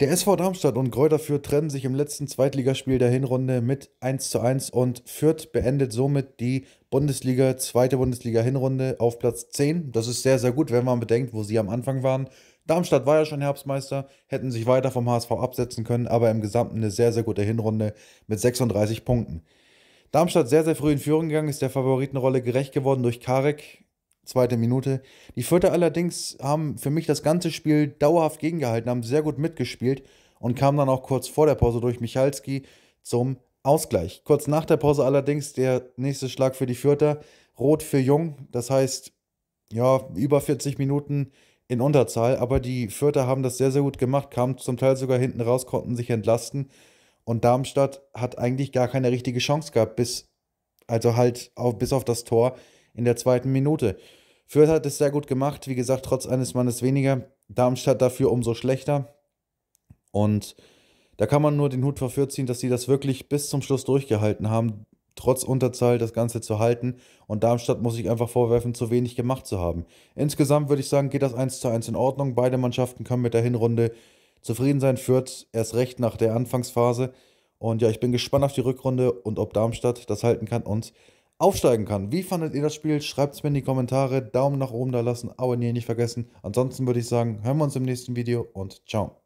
Der SV Darmstadt und Gräuter Fürth trennen sich im letzten Zweitligaspiel der Hinrunde mit 1:1 und Fürth beendet somit die Bundesliga, zweite Bundesliga-Hinrunde auf Platz 10. Das ist sehr, sehr gut, wenn man bedenkt, wo sie am Anfang waren. Darmstadt war ja schon Herbstmeister, hätten sich weiter vom HSV absetzen können, aber im Gesamten eine sehr, sehr gute Hinrunde mit 36 Punkten. Darmstadt sehr, sehr früh in Führung gegangen, ist der Favoritenrolle gerecht geworden durch Karek zweite Minute. Die Vierter allerdings haben für mich das ganze Spiel dauerhaft gegengehalten, haben sehr gut mitgespielt und kamen dann auch kurz vor der Pause durch Michalski zum Ausgleich. Kurz nach der Pause allerdings der nächste Schlag für die Vierter, rot für Jung, das heißt ja, über 40 Minuten in Unterzahl, aber die Vierter haben das sehr, sehr gut gemacht, kamen zum Teil sogar hinten raus, konnten sich entlasten und Darmstadt hat eigentlich gar keine richtige Chance gehabt, bis, also halt auf, bis auf das Tor in der zweiten Minute. Fürth hat es sehr gut gemacht, wie gesagt, trotz eines Mannes weniger. Darmstadt dafür umso schlechter. Und da kann man nur den Hut vor Fürth ziehen, dass sie das wirklich bis zum Schluss durchgehalten haben, trotz Unterzahl das Ganze zu halten. Und Darmstadt muss ich einfach vorwerfen, zu wenig gemacht zu haben. Insgesamt würde ich sagen, geht das 1 zu 1 in Ordnung. Beide Mannschaften können mit der Hinrunde zufrieden sein. Fürth erst recht nach der Anfangsphase. Und ja, ich bin gespannt auf die Rückrunde und ob Darmstadt das halten kann und aufsteigen kann. Wie fandet ihr das Spiel? Schreibt es mir in die Kommentare. Daumen nach oben da lassen, abonnieren nicht vergessen. Ansonsten würde ich sagen, hören wir uns im nächsten Video und ciao.